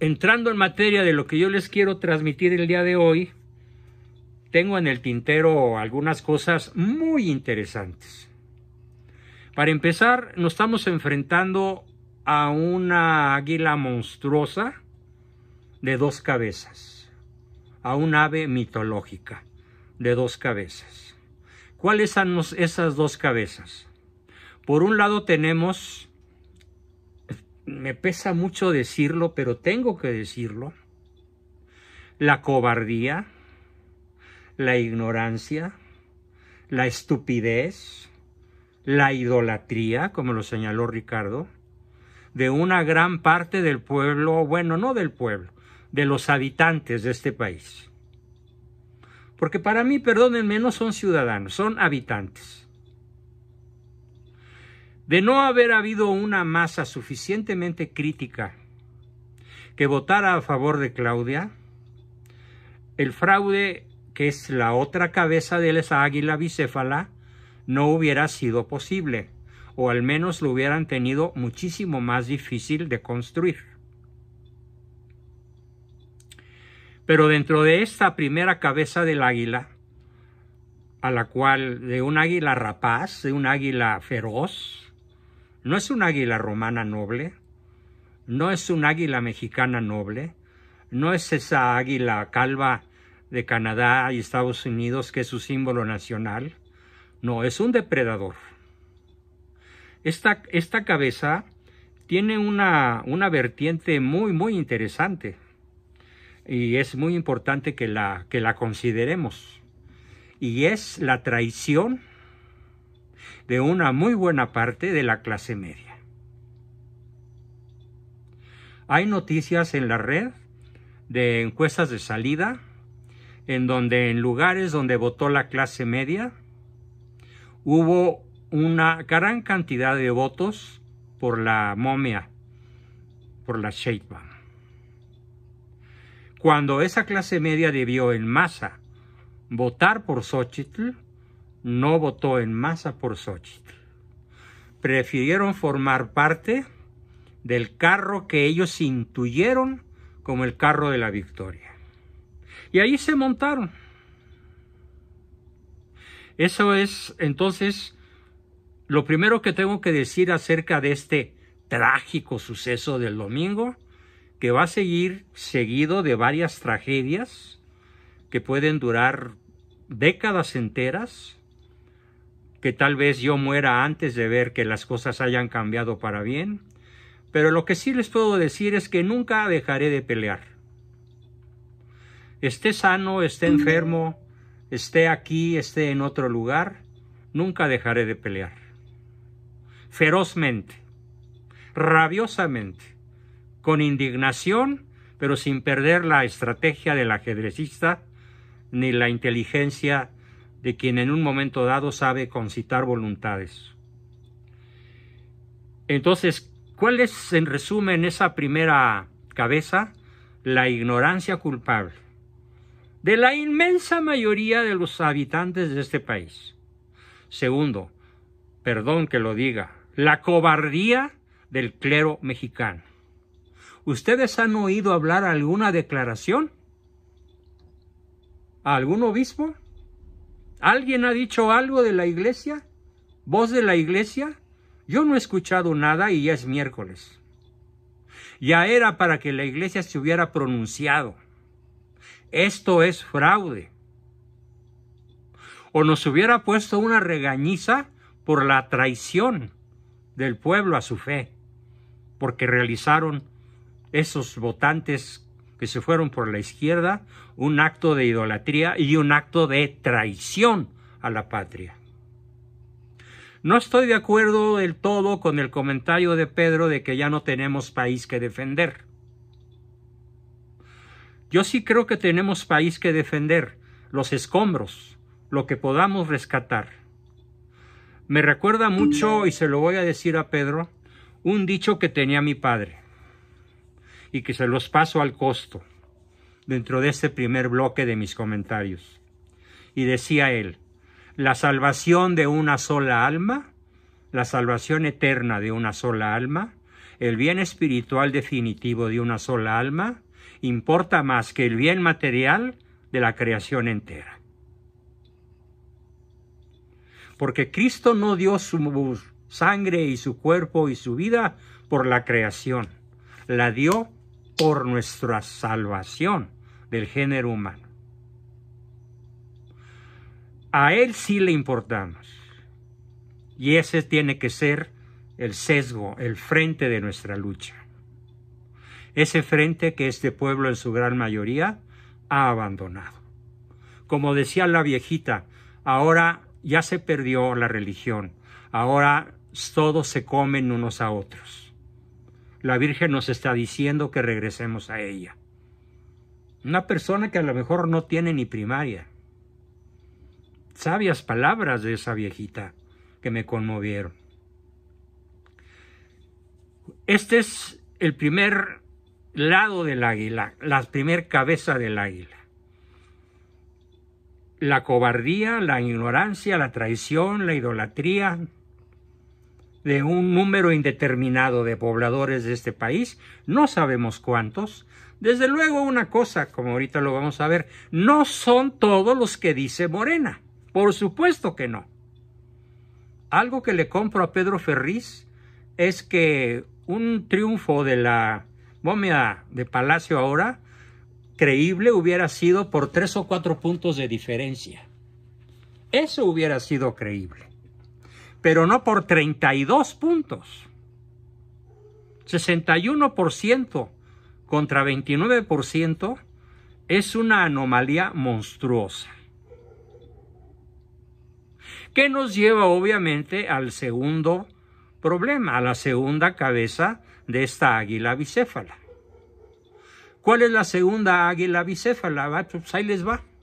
Entrando en materia de lo que yo les quiero transmitir el día de hoy, tengo en el tintero algunas cosas muy interesantes. Para empezar, nos estamos enfrentando a una águila monstruosa de dos cabezas, a un ave mitológica de dos cabezas. ¿Cuáles son esas dos cabezas? Por un lado tenemos me pesa mucho decirlo, pero tengo que decirlo, la cobardía, la ignorancia, la estupidez, la idolatría, como lo señaló Ricardo, de una gran parte del pueblo, bueno, no del pueblo, de los habitantes de este país. Porque para mí, perdónenme, no son ciudadanos, son habitantes de no haber habido una masa suficientemente crítica que votara a favor de Claudia, el fraude, que es la otra cabeza de esa águila bicéfala, no hubiera sido posible, o al menos lo hubieran tenido muchísimo más difícil de construir. Pero dentro de esta primera cabeza del águila, a la cual de un águila rapaz, de un águila feroz, no es un águila romana noble, no es un águila mexicana noble, no es esa águila calva de Canadá y Estados Unidos que es su símbolo nacional, no, es un depredador. Esta, esta cabeza tiene una, una vertiente muy, muy interesante y es muy importante que la, que la consideremos. Y es la traición de una muy buena parte de la clase media. Hay noticias en la red de encuestas de salida, en donde en lugares donde votó la clase media, hubo una gran cantidad de votos por la momia, por la Sheitman. Cuando esa clase media debió en masa votar por Xochitl, no votó en masa por Xochitl. Prefirieron formar parte del carro que ellos intuyeron como el carro de la victoria. Y ahí se montaron. Eso es entonces lo primero que tengo que decir acerca de este trágico suceso del domingo, que va a seguir seguido de varias tragedias que pueden durar décadas enteras que tal vez yo muera antes de ver que las cosas hayan cambiado para bien, pero lo que sí les puedo decir es que nunca dejaré de pelear. Esté sano, esté enfermo, esté aquí, esté en otro lugar, nunca dejaré de pelear. Ferozmente, rabiosamente, con indignación, pero sin perder la estrategia del ajedrecista ni la inteligencia de quien en un momento dado sabe concitar voluntades. Entonces, ¿cuál es en resumen esa primera cabeza? La ignorancia culpable de la inmensa mayoría de los habitantes de este país. Segundo, perdón que lo diga, la cobardía del clero mexicano. ¿Ustedes han oído hablar alguna declaración? ¿A algún obispo? ¿Alguien ha dicho algo de la iglesia? ¿Voz de la iglesia? Yo no he escuchado nada y ya es miércoles. Ya era para que la iglesia se hubiera pronunciado. Esto es fraude. O nos hubiera puesto una regañiza por la traición del pueblo a su fe, porque realizaron esos votantes que se fueron por la izquierda, un acto de idolatría y un acto de traición a la patria. No estoy de acuerdo del todo con el comentario de Pedro de que ya no tenemos país que defender. Yo sí creo que tenemos país que defender, los escombros, lo que podamos rescatar. Me recuerda mucho, y se lo voy a decir a Pedro, un dicho que tenía mi padre y que se los paso al costo dentro de este primer bloque de mis comentarios. Y decía él, la salvación de una sola alma, la salvación eterna de una sola alma, el bien espiritual definitivo de una sola alma, importa más que el bien material de la creación entera. Porque Cristo no dio su sangre y su cuerpo y su vida por la creación, la dio por nuestra salvación del género humano. A Él sí le importamos. Y ese tiene que ser el sesgo, el frente de nuestra lucha. Ese frente que este pueblo en su gran mayoría ha abandonado. Como decía la viejita, ahora ya se perdió la religión, ahora todos se comen unos a otros la Virgen nos está diciendo que regresemos a ella. Una persona que a lo mejor no tiene ni primaria. Sabias palabras de esa viejita que me conmovieron. Este es el primer lado del águila, la primer cabeza del águila. La cobardía, la ignorancia, la traición, la idolatría, de un número indeterminado de pobladores de este país, no sabemos cuántos. Desde luego una cosa, como ahorita lo vamos a ver, no son todos los que dice Morena, por supuesto que no. Algo que le compro a Pedro Ferriz es que un triunfo de la momia de Palacio ahora, creíble hubiera sido por tres o cuatro puntos de diferencia. Eso hubiera sido creíble pero no por 32 puntos. 61% contra 29% es una anomalía monstruosa. Que nos lleva obviamente al segundo problema, a la segunda cabeza de esta águila bicéfala. ¿Cuál es la segunda águila bicéfala? Pues, ahí les va.